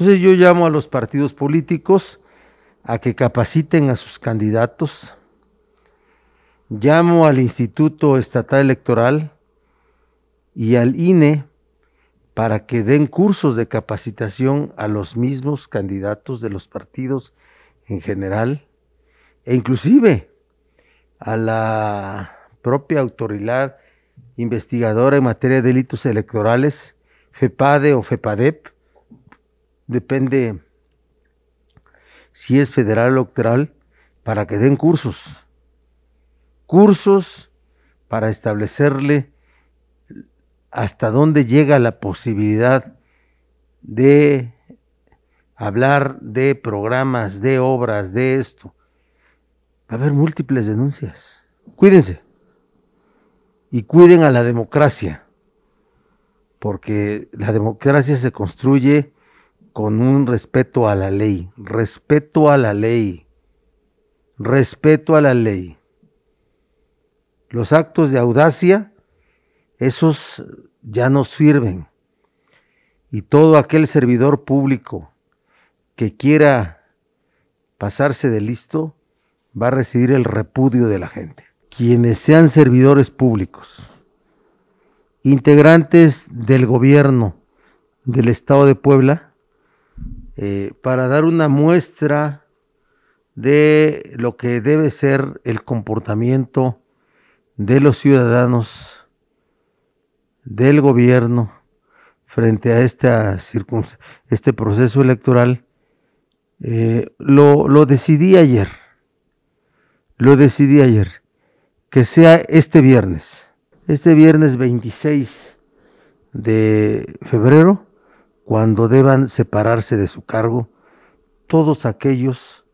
Entonces yo llamo a los partidos políticos a que capaciten a sus candidatos. Llamo al Instituto Estatal Electoral y al INE para que den cursos de capacitación a los mismos candidatos de los partidos en general e inclusive a la propia autoridad investigadora en materia de delitos electorales, FEPADE o FEPADEP, depende si es federal o octral, para que den cursos. Cursos para establecerle hasta dónde llega la posibilidad de hablar de programas, de obras, de esto. Va a haber múltiples denuncias. Cuídense. Y cuiden a la democracia. Porque la democracia se construye con un respeto a la ley, respeto a la ley, respeto a la ley. Los actos de audacia, esos ya no sirven. Y todo aquel servidor público que quiera pasarse de listo va a recibir el repudio de la gente. Quienes sean servidores públicos, integrantes del gobierno del Estado de Puebla, eh, para dar una muestra de lo que debe ser el comportamiento de los ciudadanos, del gobierno, frente a esta este proceso electoral, eh, lo, lo decidí ayer, lo decidí ayer, que sea este viernes, este viernes 26 de febrero, cuando deban separarse de su cargo todos aquellos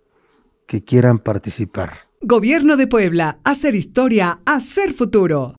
que quieran participar. Gobierno de Puebla, hacer historia, hacer futuro.